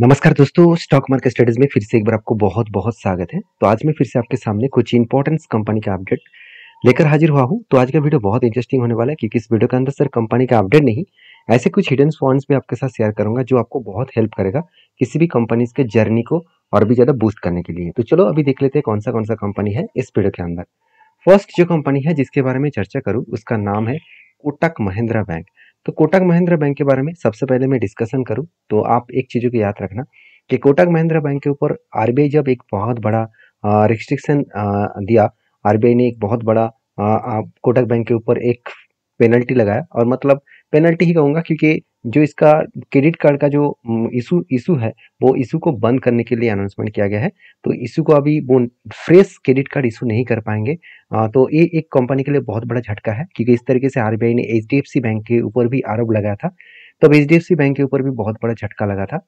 नमस्कार दोस्तों stock market studies में फिर से एक बार आपको बहुत बहुत स्वागत है तो आज मैं फिर से आपके सामने कुछ इंपॉर्टेंट कंपनी का अपडेट लेकर हाजिर हुआ हूँ तो आज का वीडियो बहुत इंटरेस्टिंग होने वाला है क्योंकि इस वीडियो के अंदर सर कंपनी का अपडेट नहीं ऐसे कुछ हिडन पॉइंट्स भी आपके साथ शेयर करूंगा जो आपको बहुत हेल्प करेगा किसी भी कंपनीज के जर्नी को और भी ज़्यादा बूस्ट करने के लिए तो चलो अभी देख लेते हैं कौन सा कौन सा कंपनी है इस वीडियो के अंदर फर्स्ट जो कंपनी है जिसके बारे में चर्चा करूँ उसका नाम है कोटक महिंद्रा बैंक तो कोटक महिंद्रा बैंक के बारे में सबसे पहले मैं डिस्कशन करूँ तो आप एक चीज़ों को याद रखना कि कोटक महिंद्रा बैंक के ऊपर आर जब एक बहुत बड़ा रिस्ट्रिक्शन दिया आर ने एक बहुत बड़ा आ, कोटक बैंक के ऊपर एक पेनल्टी लगाया और मतलब पेनल्टी ही कहूँगा क्योंकि जो इसका क्रेडिट कार्ड का जो इशू इशू है वो इशू को बंद करने के लिए अनाउंसमेंट किया गया है तो इशू को अभी वो फ्रेश क्रेडिट कार्ड इशू नहीं कर पाएंगे आ, तो ये एक कंपनी के लिए बहुत बड़ा झटका है क्योंकि इस तरीके से आर ने एच बैंक के ऊपर भी आरोप लगाया था तब एच बैंक के ऊपर भी बहुत बड़ा झटका लगा था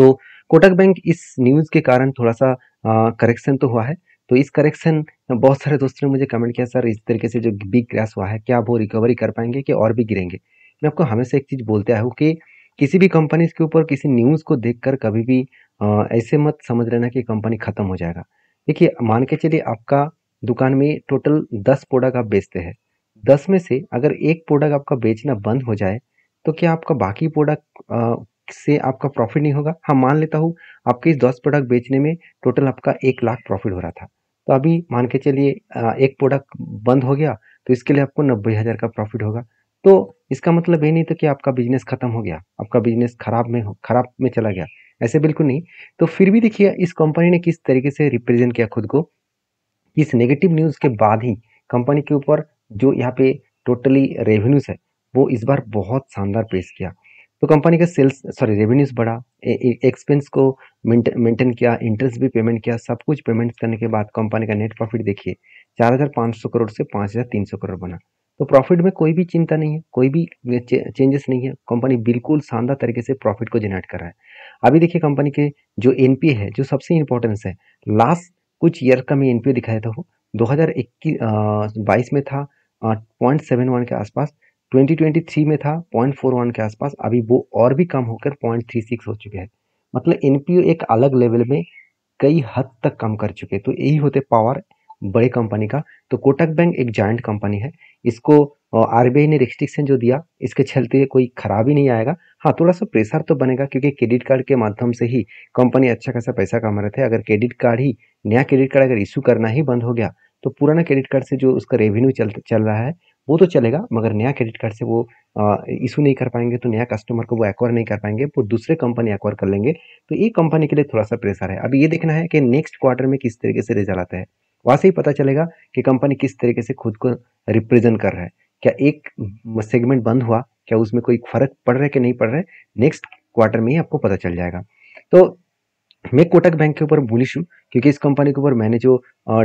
तो कोटक बैंक इस न्यूज़ के कारण थोड़ा सा करेक्शन तो हुआ है तो इस करेक्शन बहुत सारे दोस्तों ने मुझे कमेंट किया सर इस तरीके से जो बिग क्रैश हुआ है क्या वो रिकवरी कर पाएंगे कि और भी गिरेंगे मैं आपको हमेशा एक चीज़ बोलते आया हूँ कि किसी भी कंपनी के ऊपर किसी न्यूज़ को देख कभी भी ऐसे मत समझ लेना कि कंपनी ख़त्म हो जाएगा देखिए मान के चलिए आपका दुकान में टोटल दस प्रोडक्ट आप बेचते हैं दस में से अगर एक प्रोडक्ट आपका बेचना बंद हो जाए तो क्या आपका बाकी प्रोडक्ट से आपका प्रॉफिट नहीं होगा हाँ मान लेता हूँ आपके इस दस प्रोडक्ट बेचने में टोटल आपका एक लाख प्रॉफिट हो रहा था तो अभी मान के चलिए एक प्रोडक्ट बंद हो गया तो इसके लिए आपको नब्बे हज़ार का प्रॉफिट होगा तो इसका मतलब ये नहीं तो कि आपका बिजनेस ख़त्म हो गया आपका बिजनेस ख़राब में हो ख़राब में चला गया ऐसे बिल्कुल नहीं तो फिर भी देखिए इस कंपनी ने किस तरीके से रिप्रेजेंट किया खुद को इस नेगेटिव न्यूज़ के बाद ही कंपनी के ऊपर जो यहाँ पे टोटली रेवेन्यूज है वो इस बार बहुत शानदार पेश किया तो कंपनी का सेल्स सॉरी रेवेन्यूज बढ़ा एक्सपेंस को मेंटेन किया इंटरेस्ट भी पेमेंट किया सब कुछ पेमेंट करने के बाद कंपनी का नेट प्रॉफिट देखिए चार हज़ार पाँच सौ करोड़ से पाँच हज़ार तीन सौ करोड़ बना तो प्रॉफिट में कोई भी चिंता नहीं है कोई भी चेंजेस नहीं है कंपनी बिल्कुल शानदार तरीके से प्रॉफिट को जनरेट कर रहा है अभी देखिए कंपनी के जो एन है जो सबसे इंपॉर्टेंस है लास्ट कुछ ईयर का मैं एन दिखाया था वो दो हज़ार में था पॉइंट सेवन वन के आसपास 2023 में था 0.41 के आसपास अभी वो और भी कम होकर 0.36 हो चुके हैं मतलब एनपीओ एक अलग लेवल में कई हद तक कम कर चुके तो यही होते पावर बड़े कंपनी का तो कोटक बैंक एक जॉइंट कंपनी है इसको आरबीआई ने रिस्ट्रिक्शन जो दिया इसके चलते कोई खराबी नहीं आएगा हाँ थोड़ा सा प्रेशर तो बनेगा क्योंकि क्रेडिट कार्ड के माध्यम से ही कंपनी अच्छा खासा पैसा कमा रहे थे अगर क्रेडिट कार्ड ही नया क्रेडिट कार्ड अगर इशू करना ही बंद हो गया तो पुराना क्रेडिट कार्ड से जो उसका रेवेन्यू चल चल रहा है वो तो चलेगा मगर नया क्रेडिट कार्ड से वो इशू नहीं कर पाएंगे तो नया कस्टमर को वो एक्वायर नहीं कर पाएंगे वो दूसरे कंपनी एक्वायर कर लेंगे तो ये कंपनी के लिए थोड़ा सा प्रेशर है अब ये देखना है कि नेक्स्ट क्वार्टर में किस तरीके से रिजल्ट आता है वहाँ से ही पता चलेगा कि कंपनी किस तरीके से खुद को रिप्रेजेंट कर रहा है क्या एक सेगमेंट बंद हुआ क्या उसमें कोई फर्क पड़ रहा है कि नहीं पड़ रहा है नेक्स्ट क्वार्टर में ही आपको पता चल जाएगा तो मैं कोटक बैंक के ऊपर बुलिश हूँ क्योंकि इस कंपनी के ऊपर मैंने जो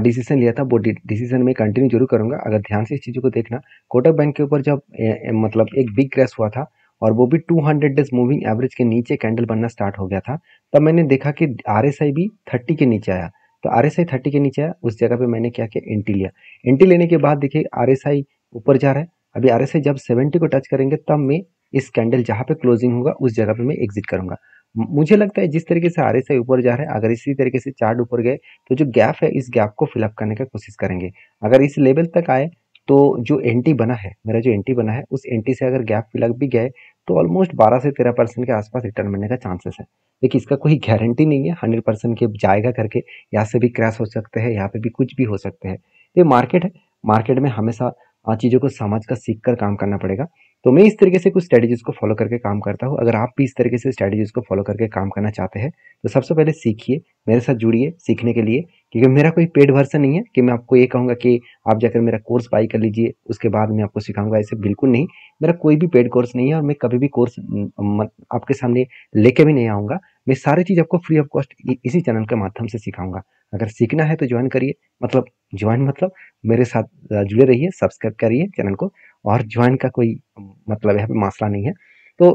डिसीजन लिया था वो डिसीजन मैं कंटिन्यू जरूर करूँगा अगर ध्यान से इस चीज़ों को देखना कोटक बैंक के ऊपर जब ए, ए, मतलब एक बिग क्रैश हुआ था और वो भी 200 डेज मूविंग एवरेज के नीचे कैंडल बनना स्टार्ट हो गया था तब मैंने देखा कि आर भी थर्टी के नीचे आया तो आर एस आई थर्टी के नीचे आया उस जगह पर मैंने क्या किया एंट्री लिया एंट्री लेने के बाद देखिए आर ऊपर जा रहा है अभी आर जब सेवेंटी को टच करेंगे तब मैं इस कैंडल जहाँ पे क्लोजिंग होगा उस जगह पर मैं एग्जिट करूँगा मुझे लगता है जिस तरीके से आर ऊपर जा रहा है अगर इसी तरीके से चार्ट ऊपर गए तो जो गैप है इस गैप को फिलअप करने का कोशिश करेंगे अगर इस लेवल तक आए तो जो एंटी बना है मेरा जो एंटी बना है उस एंटी से अगर गैप फिलअप भी गए तो ऑलमोस्ट 12 से 13 परसेंट के आसपास रिटर्न मिलने का चांसेस है लेकिन इसका कोई गारंटी नहीं है हंड्रेड परसेंट के जाएगा करके यहाँ से भी क्रैश हो सकते हैं यहाँ पे भी कुछ भी हो सकते हैं ये मार्केट है मार्केट में हमेशा हाँ, चीज़ों को समझ कर सीख कर काम करना पड़ेगा तो मैं इस तरीके से कुछ स्ट्रैटेजीज को फॉलो करके काम करता हूँ अगर आप भी इस तरीके से स्ट्रैटेजीज को फॉलो करके काम करना चाहते हैं तो सबसे पहले सीखिए मेरे साथ जुड़िए सीखने के लिए क्योंकि मेरा कोई पेड वर्सन नहीं है कि मैं आपको ये कहूँगा कि आप जाकर मेरा कोर्स बाई कर लीजिए उसके बाद मैं आपको सिखाऊंगा ऐसे बिल्कुल नहीं मेरा कोई भी पेड कोर्स नहीं है और मैं कभी भी कोर्स आपके सामने लेके भी नहीं आऊँगा मैं सारी चीज़ आपको फ्री ऑफ कॉस्ट इसी चैनल के माध्यम से सिखाऊंगा अगर सीखना है तो ज्वाइन करिए मतलब ज्वाइन मतलब मेरे साथ जुड़े रहिए सब्सक्राइब करिए चैनल को और ज्वाइन का कोई मतलब यहाँ पे मासला नहीं है तो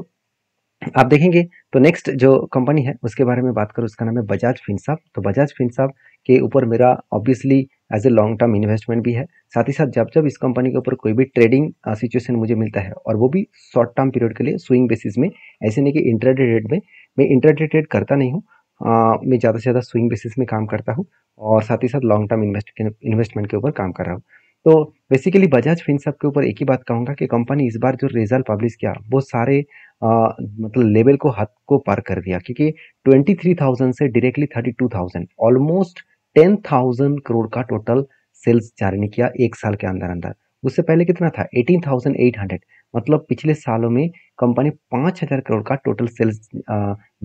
आप देखेंगे तो नेक्स्ट जो कंपनी है उसके बारे में बात करूँ उसका नाम है बजाज फिनसाब तो बजाज फिनसाब के ऊपर मेरा obviously as a long term investment भी है साथ ही साथ जब जब इस कंपनी के ऊपर कोई भी ट्रेडिंग सिचुएशन मुझे मिलता है और वो भी शॉर्ट टर्म पीरियड के लिए स्विंग बेसिस में ऐसे नहीं कि इंटरडे रेट में मैं इंटरडे ट्रेड करता नहीं हूँ मैं ज़्यादा से ज़्यादा स्विंग बेसिस में काम करता हूँ और साथ ही साथ लॉन्ग टर्म इन्वेस्ट इन्वेस्टमेंट के ऊपर काम कर रहा हूँ तो बेसिकली बजाज फिन सब के ऊपर एक ही बात कहूँगा कि कंपनी इस बार जो रिजल्ट पब्लिश किया वो सारे आ, मतलब लेवल को हद को पार कर दिया क्योंकि 23,000 से डायरेक्टली 32,000 ऑलमोस्ट 10,000 करोड़ का टोटल सेल्स जारी किया एक साल के अंदर अंदर उससे पहले कितना था 18,800 मतलब पिछले सालों में कंपनी 5,000 करोड़ का टोटल सेल्स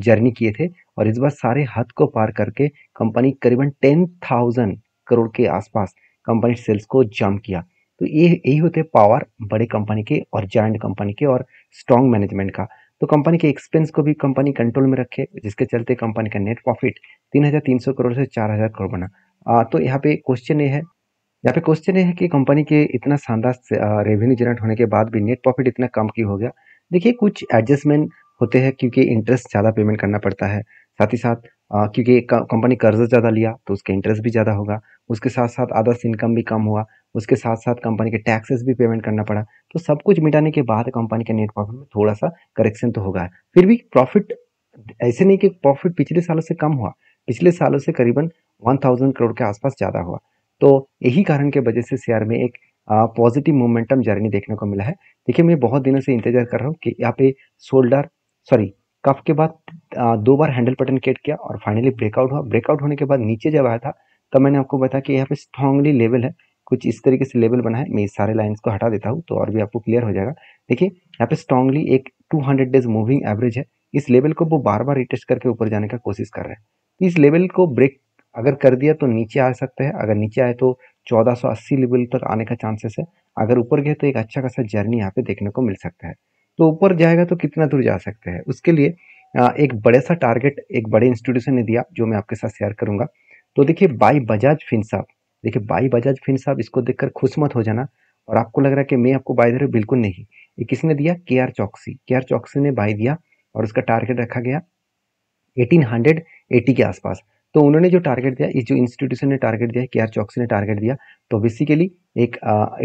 जर्नी किए थे और इस बार सारे हद को पार करके कंपनी करीबन 10,000 करोड़ के आसपास कंपनी सेल्स को जम किया तो ये यही होते हैं पावर बड़े कंपनी के और जॉइंट कंपनी के और स्ट्रॉन्ग मैनेजमेंट का तो कंपनी के एक्सपेंस को भी कंपनी कंट्रोल में रखे जिसके चलते कंपनी का नेट प्रॉफिट तीन हजार तीन सौ करोड़ से चार हजार करोड़ बना आ, तो यहाँ पे क्वेश्चन ये है यहाँ पे क्वेश्चन ये है कि कंपनी के इतना शानदार रेवेन्यू जनरेट होने के बाद भी नेट प्रॉफिट इतना कम क्यों हो गया देखिए कुछ एडजस्टमेंट होते हैं क्योंकि इंटरेस्ट ज़्यादा पेमेंट करना पड़ता है साथ ही साथ आ, क्योंकि एक कंपनी कर्ज ज़्यादा लिया तो उसका इंटरेस्ट भी ज़्यादा होगा उसके साथ साथ आदर्श इनकम भी कम हुआ उसके साथ साथ कंपनी के टैक्सेस भी पेमेंट करना पड़ा तो सब कुछ मिटाने के बाद कंपनी के नेट प्रॉफिट में थोड़ा सा करेक्शन तो होगा फिर भी प्रॉफिट ऐसे नहीं कि प्रॉफिट पिछले सालों से कम हुआ पिछले सालों से करीबन वन थाउजेंड करोड़ के आसपास ज़्यादा हुआ तो यही कारण के वजह से शेयर में एक पॉजिटिव मोमेंटम जर्नी देखने को मिला है देखिए मैं बहुत दिनों से इंतजार कर रहा हूँ कि यहाँ पे शोल्डर सॉरी कफ के बाद दो बार हैंडल बटन क्रिएट किया और फाइनली ब्रेकआउट हुआ ब्रेकआउट होने के बाद नीचे जब आया था तब मैंने आपको बताया कि यहाँ पे स्ट्रांगली लेवल है कुछ इस तरीके से लेवल बना है मैं इस सारे लाइन्स को हटा देता हूँ तो और भी आपको क्लियर हो जाएगा देखिए यहाँ पे स्ट्रांगली एक 200 डेज मूविंग एवरेज है इस लेवल को वो बार बार रिटेस्ट करके ऊपर जाने का कोशिश कर रहे हैं इस लेवल को ब्रेक अगर कर दिया तो नीचे आ सकते हैं अगर नीचे आए तो अस्सी लेवल तक आने का चांसेस है अगर ऊपर गए तो एक अच्छा खासा जर्नी यहाँ पे देखने को मिल सकता है तो ऊपर जाएगा तो कितना दूर जा सकते हैं उसके लिए एक बड़े सा टारगेट एक बड़े इंस्टीट्यूशन ने दिया जो मैं आपके साथ शेयर करूंगा तो देखिए बाई बजाज फिन साहब देखिए बाई बजाज फिन साहब इसको देखकर खुश मत हो जाना और आपको लग रहा है कि मैं आपको बाई दे रहा बिल्कुल नहीं ये किसने दिया के आर चौकसी के आर चौकसी ने बाई दिया और उसका टारगेट रखा गया एटीन हंड्रेड एटी के आसपास तो उन्होंने जो टारगेट दिया इस जो इंस्टीट्यूशन ने टारगेट दिया के आर चौकसी ने टारगेट दिया तो बेसिकली एक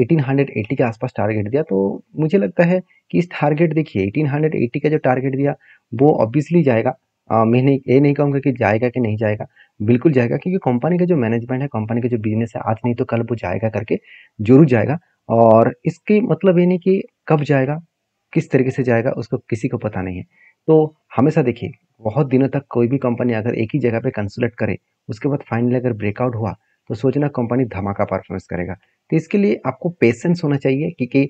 एटीन हंड्रेड एट्टी के आसपास टारगेट दिया तो मुझे लगता है कि इस टारगेट देखिए एटीन हंड्रेड एट्टी का जो टारगेट दिया वो ऑब्वियसली जाएगा आ, मैं नहीं ये नहीं कहूँगा कि जाएगा कि नहीं जाएगा बिल्कुल जाएगा क्योंकि कंपनी का जो मैनेजमेंट है कंपनी का जो बिजनेस है आज नहीं तो कल वो जाएगा करके जरूर जाएगा और इसके मतलब ये नहीं कि कब जाएगा किस तरीके से जाएगा उसको किसी को पता नहीं है तो हमेशा देखिए बहुत दिनों तक कोई भी कंपनी अगर एक ही जगह पे कंसल्ट करे उसके बाद फाइनली अगर ब्रेकआउट हुआ तो सोचना कंपनी धमाका परफॉर्मेंस करेगा तो इसके लिए आपको पेशेंस होना चाहिए क्योंकि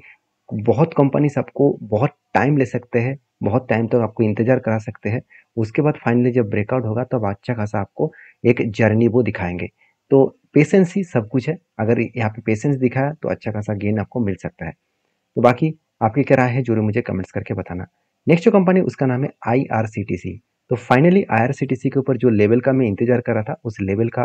बहुत कंपनीज आपको बहुत टाइम ले सकते हैं बहुत टाइम तक तो आपको इंतजार करा सकते हैं उसके बाद फाइनली जब ब्रेकआउट होगा तब तो अच्छा खासा आपको एक जर्नी वो दिखाएंगे तो पेशेंस ही सब कुछ है अगर यहाँ पे पेशेंस दिखाया तो अच्छा खासा गेन आपको मिल सकता है तो बाकी आपकी क्या राय है जो मुझे कमेंट्स करके बताना नेक्स्ट जो कंपनी उसका नाम है I R C T C तो फाइनली आईआरसीटीसी के ऊपर जो लेवल का मैं इंतजार कर रहा था उस लेवल का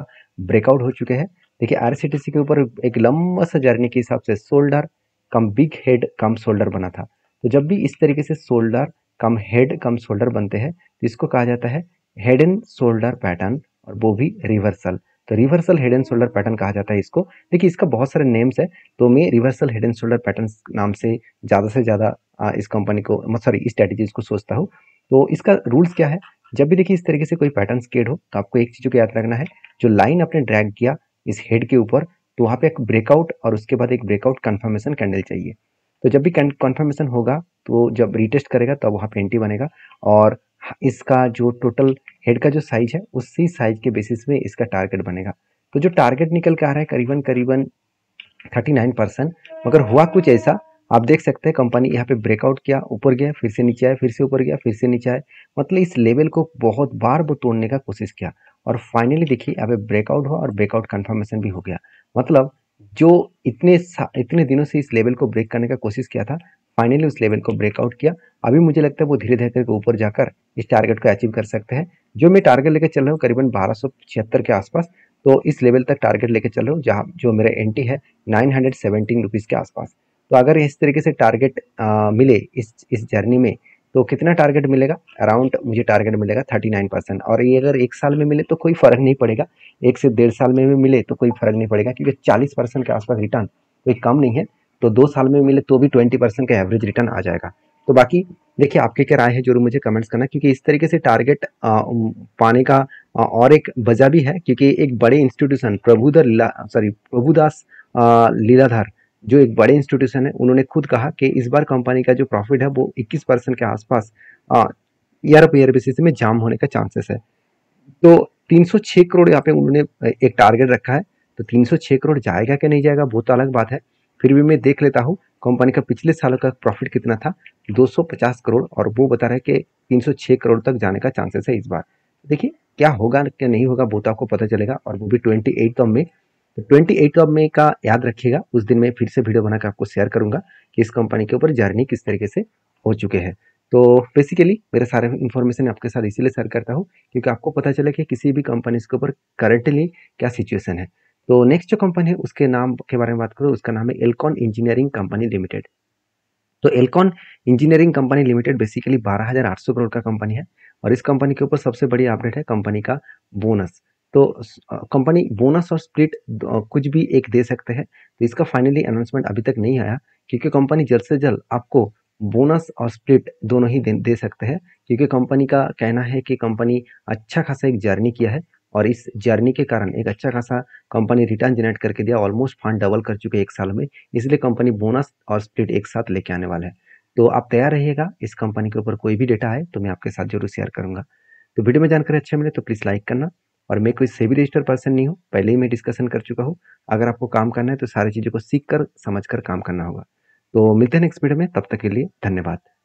ब्रेकआउट हो चुके हैं देखिए आईआरसीटीसी के ऊपर एक लंबा सा जर्नी के हिसाब से shoulder cum big head cum shoulder बना था तो जब भी इस तरीके से shoulder cum head cum shoulder बनते हैं तो इसको कहा जाता है हेड एंड शोल्डर पैटर्न और वो भी रिवर्सल तो reversal head and shoulder pattern कहा जाता है इसको देखिए इसका बहुत सारे नेम्स है तो मैं reversal head and shoulder pattern नाम से ज़्यादा से ज़्यादा इस कंपनी को सॉरी इस स्ट्रेटेजी को सोचता हूँ तो इसका रूल्स क्या है जब भी देखिए इस तरीके से कोई पैटर्न स्केड हो तो आपको एक चीज़ को याद रखना है जो लाइन आपने ड्रैग किया इस हेड के ऊपर तो वहाँ पे एक ब्रेकआउट और उसके बाद एक ब्रेकआउट कन्फर्मेशन कैंडल चाहिए तो जब भी कन्फर्मेशन होगा तो जब रिटेस्ट करेगा तब तो वहाँ पे एंट्री बनेगा और इसका जो टोटल हेड का जो साइज है उसी साइज के बेसिस में इसका टारगेट बनेगा तो जो टारगेट निकल के आ रहा है करीबन करीबन 39 परसेंट मगर हुआ कुछ ऐसा आप देख सकते हैं कंपनी यहाँ पे ब्रेकआउट किया ऊपर गया फिर से नीचे आया फिर से ऊपर गया फिर से नीचे आया मतलब इस लेवल को बहुत बार वो तोड़ने का कोशिश किया और फाइनली देखिए यहाँ पे ब्रेकआउट हुआ और ब्रेकआउट कन्फर्मेशन भी हो गया मतलब जो इतने इतने दिनों से इस लेवल को ब्रेक करने का कोशिश किया था फाइनली उस लेवल को ब्रेकआउट किया अभी मुझे लगता है वो धीरे धीरे करके ऊपर जाकर इस टारगेट को अचीव कर सकते हैं जो मैं टारगेट लेकर चल रहा हूँ करीबन बारह के आसपास तो इस लेवल तक टारगेट लेकर चल रहा हूँ जहाँ जो मेरा एंटी है नाइन हंड्रेड सेवेंटीन रुपीज़ के आसपास तो अगर इस तरीके से टारगेट मिले इस इस जर्नी में तो कितना टारगेट मिलेगा अराउंड मुझे टारगेट मिलेगा थर्टी नाइन परसेंट और ये अगर एक साल में मिले तो कोई फ़र्क नहीं पड़ेगा एक से डेढ़ साल में भी मिले तो कोई फ़र्क नहीं पड़ेगा क्योंकि चालीस परसेंट के आसपास रिटर्न कोई कम नहीं है तो दो साल में मिले तो भी ट्वेंटी परसेंट का एवरेज रिटर्न आ जाएगा तो बाकी देखिए आपके क्या राय है जरूर मुझे कमेंट्स करना क्योंकि इस तरीके से टारगेट पाने का और एक वजह भी है क्योंकि एक बड़े इंस्टीट्यूशन प्रभुधर लीला सॉरी प्रभुदास लीलाधर जो एक बड़े इंस्टीट्यूशन है उन्होंने खुद कहा कि इस बार कंपनी का जो प्रॉफिट है वो इक्कीस परसेंट के आसपास ईयर ऑफ ईयर बेसिस में जाम होने का चांसेस है तो 306 करोड़ यहाँ पे उन्होंने एक टारगेट रखा है तो 306 करोड़ जाएगा कि नहीं जाएगा वो तो अलग बात है फिर भी मैं देख लेता हूँ कंपनी का पिछले सालों का प्रॉफिट कितना था 250 करोड़ और वो बता रहे कि 306 करोड़ तक जाने का चांसेस है इस बार देखिए क्या होगा क्या नहीं होगा वो तो आपको पता चलेगा और वो भी ट्वेंटी एट में तो ट्वेंटी एट में का याद रखिएगा उस दिन मैं फिर से वीडियो बनाकर आपको शेयर करूंगा कि इस कंपनी के ऊपर जर्नी किस तरीके से हो चुके हैं तो बेसिकली मेरा सारे इन्फॉर्मेशन आपके साथ इसीलिए शेयर करता हूँ क्योंकि आपको पता चले कि किसी भी कंपनीज के ऊपर करंटली क्या सिचुएशन है तो नेक्स्ट जो कंपनी है उसके नाम के बारे में बात करूँ उसका नाम है एलकॉन इंजीनियरिंग कंपनी लिमिटेड तो Elecon engineering company limited basically 12,800 crore का कंपनी है और इस कंपनी के ऊपर सबसे बड़ी अपडेट है कंपनी का बोनस तो कंपनी बोनस और स्प्लिट कुछ भी एक दे सकते हैं तो इसका फाइनली अनाउंसमेंट अभी तक नहीं आया क्योंकि कंपनी जल्द से जल्द आपको बोनस और स्प्लिट दोनों ही दे सकते हैं क्योंकि कंपनी का कहना है कि कंपनी अच्छा खासा एक जर्नी किया है और इस जर्नी के कारण एक अच्छा खासा कंपनी रिटर्न जनरेट करके दिया ऑलमोस्ट फंड डबल कर चुके एक साल में इसलिए कंपनी बोनस और स्प्लिट एक साथ लेके आने वाला है तो आप तैयार रहिएगा इस कंपनी के ऊपर कोई भी डेटा है तो मैं आपके साथ जरूर शेयर करूंगा तो वीडियो में जानकारी अच्छा मिले तो प्लीज़ लाइक करना और मैं कोई सेवी रजिस्टर पर्सन नहीं हूँ पहले ही मैं डिस्कशन कर चुका हूँ अगर आपको काम करना है तो सारी चीज़ों को सीख कर समझ कर काम करना होगा तो मिलते हैं नेक्स्ट वीडियो में तब तक के लिए धन्यवाद